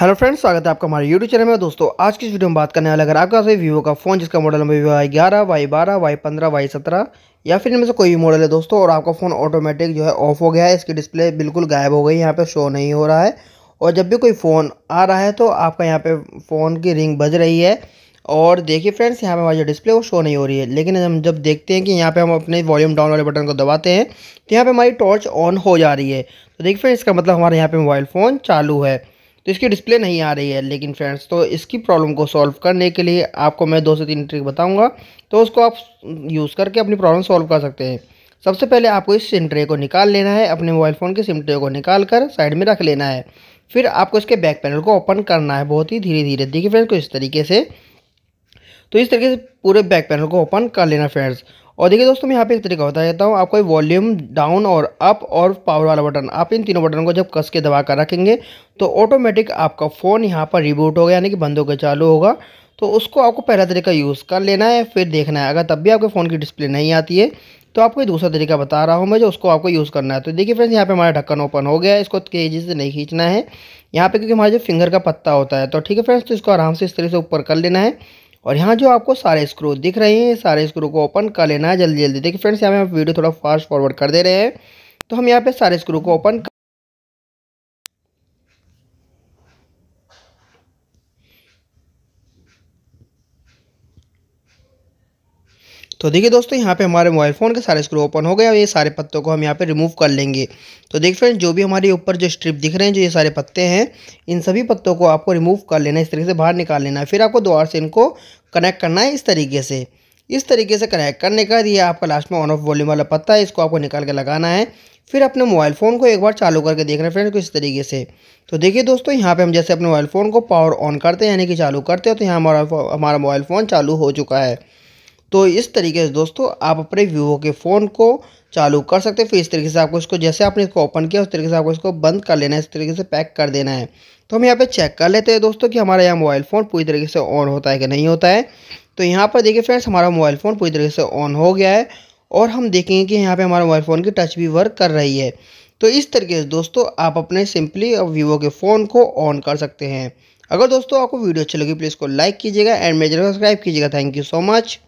hello friends स्वागत है आपका हमारे यूट्यूब चैनल में दोस्तों आज की वीडियो में बात करने वाले अगर आपका से वीवो का फ़ोन जिसका मॉडल नंबर वीवो आई ग्यारह वाई बारह वाई पंद्रह वाई सत्रह या फिर इनमें से कोई भी मॉडल है दोस्तों और आपका फ़ोन ऑटोमेटिक जो है ऑफ हो गया है इसकी डिस्प्ले बिल्कुल गायब हो गई यहाँ पर शो नहीं हो रहा है और जब भी कोई फ़ोन आ रहा है तो आपका यहाँ पर फ़ोन की रिंग बज रही है और देखिए फ्रेंड्स यहाँ पे हमारी जो डिस्प्ले वो शो नहीं हो रही है लेकिन हम जब देखते हैं कि यहाँ पे हम अपने वॉल्यूम डाउन वाले बटन को दबाते हैं तो यहाँ पे हमारी टॉर्च ऑन हो जा रही है तो देखिए फ्रेंड्स इसका मतलब हमारे यहाँ पे मोबाइल फ़ोन चालू है तो इसकी डिस्प्ले नहीं आ रही है लेकिन फ्रेंड्स तो इसकी प्रॉब्लम को सॉल्व करने के लिए आपको मैं दो से तीन ट्रिक बताऊँगा तो उसको आप यूज़ करके अपनी प्रॉब्लम सॉल्व कर सकते हैं सबसे पहले आपको इस सिम ट्रे को निकाल लेना है अपने मोबाइल फ़ोन के सिम ट्रे को निकाल कर साइड में रख लेना है फिर आपको इसके बैक पैनल को ओपन करना है बहुत ही धीरे धीरे देखिए फ्रेंड्स को इस तरीके से तो इस तरीके से पूरे बैक पैनल को ओपन कर लेना फ्रेंड्स और देखिए दोस्तों मैं यहाँ पे एक तरीका बता देता हूँ आपको वॉल्यूम डाउन और अप और पावर वाला बटन आप इन तीनों बटन को जब कस के दबा कर रखेंगे तो ऑटोमेटिक आपका फ़ोन यहाँ पर रिबूट होगा यानी कि बंद होकर चालू होगा तो उसको आपको पहला तरीका यूज़ कर लेना है फिर देखना है अगर तब भी आपके फ़ोन की डिस्प्ले नहीं आती है तो आपको दूसरा तरीका बता रहा हूँ मैं जो उसको आपको यूज़ करना है तो देखिए फ्रेंड्स यहाँ पे हमारा ढक्कन ओपन हो गया है इसको तेज़ी से नहीं खींचना है यहाँ पे क्योंकि हमारा जो फिंगर का पत्ता होता है तो ठीक है फ्रेंड्स तो इसको आराम से इस तरह से ऊपर कर लेना है और यहाँ जो आपको सारे स्क्रू दिख रहे हैं सारे स्क्रू को ओपन कर लेना है जल्दी जल्दी देखिए फ्रेंड्स यहाँ पे वीडियो थोड़ा फास्ट फॉरवर्ड कर दे रहे हैं तो हम यहाँ पे सारे स्क्रू को ओपन तो देखिए दोस्तों यहाँ पे हमारे मोबाइल फ़ोन के सारे स्क्रू ओपन हो गए और ये सारे पत्तों को हम यहाँ पे रिमूव कर लेंगे तो देखिए फ्रेंड जो भी हमारे ऊपर जो स्ट्रिप दिख रहे हैं जो ये सारे पत्ते हैं इन सभी पत्तों को आपको रिमूव कर लेना है इस तरीके से बाहर निकाल लेना है फिर आपको दोबारा से इनको कनेक्ट करना है इस तरीके से इस तरीके से कनेक्ट करने का ये आपका लास्ट में ऑन ऑफ वॉल्यूम वाला पत्ता है इसको आपको निकाल के लगाना है फिर अपने मोबाइल फ़ोन को एक बार चालू करके देख रहे हैं फ्रेंड को इस तरीके से तो देखिए दोस्तों यहाँ पे हम जैसे अपने मोबाइल फ़ोन को पावर ऑन करते हैं यानी कि चालू करते हैं तो यहाँ हमारा हमारा मोबाइल फ़ोन चालू हो चुका है तो इस तरीके से दोस्तों आप अपने वीवो के फ़ोन को चालू कर सकते हैं फिर इस तरीके से आपको इसको जैसे आपने इसको ओपन किया उस तरीके से आपको इसको बंद कर लेना है इस तरीके से पैक कर देना है तो हम यहाँ पे चेक कर लेते हैं दोस्तों कि हमारा यहाँ मोबाइल फ़ोन पूरी तरीके से ऑन होता है कि नहीं होता है तो यहाँ पर देखिए फ्रेंड्स हमारा मोबाइल फ़ोन पूरी तरीके से ऑन हो गया है और हम देखेंगे कि यहाँ पर हमारा मोबाइल फ़ोन की टच भी वर्क कर रही है तो इस तरीके से दोस्तों आप अपने सिंपली वीवो के फ़ोन को ऑन कर सकते हैं अगर दोस्तों आपको वीडियो अच्छी लगी प्लीज़ को लाइक कीजिएगा एंड मेरे सब्सक्राइब कीजिएगा थैंक यू सो मच